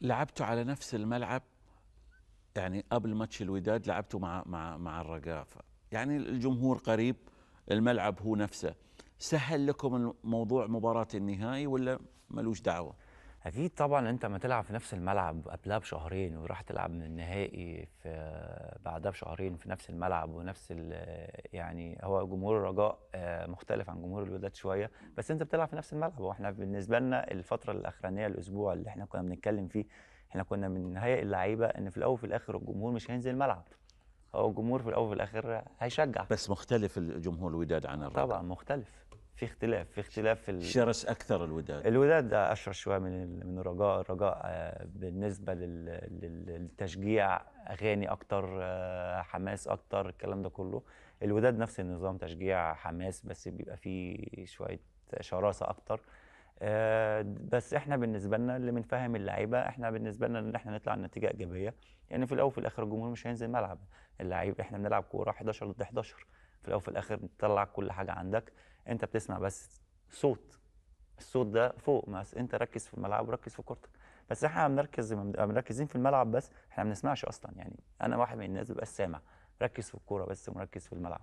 لعبتوا على نفس الملعب يعني قبل ماتش الوداد لعبتوا مع مع مع الرقافه يعني الجمهور قريب الملعب هو نفسه سهل لكم الموضوع مباراه النهائي ولا ملوش دعوه اكيد طبعا انت ما تلعب في نفس الملعب قبلها بشهرين وراح تلعب من النهائي في بعدها بشهرين في نفس الملعب ونفس يعني هو جمهور الرجاء آه، مختلف عن جمهور الوداد شويه بس انت بتلعب في نفس الملعب واحنا بالنسبه لنا الفتره الاخرانيه الاسبوع اللي احنا كنا بنتكلم فيه احنا كنا من هيئ اللعيبه ان في الاول وفي الاخر الجمهور مش هينزل الملعب هو الجمهور في الاول وفي الاخر هيشجع بس مختلف الجمهور الوداد عن الرجاء طبعا مختلف في اختلاف في اختلاف في شرس اكثر الوداد الوداد اشرس شويه من من الرجاء الرجاء آه، بالنسبه للتشجيع اغاني اكتر آه، حماس اكتر الكلام ده كله الوداد نفس النظام تشجيع حماس بس بيبقى فيه شويه شراسه اكتر آه، بس احنا بالنسبه لنا اللي بنفهم اللعيبه احنا بالنسبه لنا ان احنا نطلع نتيجه ايجابيه يعني في الاول وفي الاخر الجمهور مش هينزل ملعب اللعيب احنا بنلعب كوره 11 ضد 11 في الاول وفي الاخر بتطلع كل حاجه عندك انت بتسمع بس صوت الصوت ده فوق بس انت ركز في الملعب وركز في كورتك بس احنا بنركز مركزين في الملعب بس احنا ما بنسمعش اصلا يعني انا واحد من الناس بيبقى سامع ركز في الكوره بس ومركز في الملعب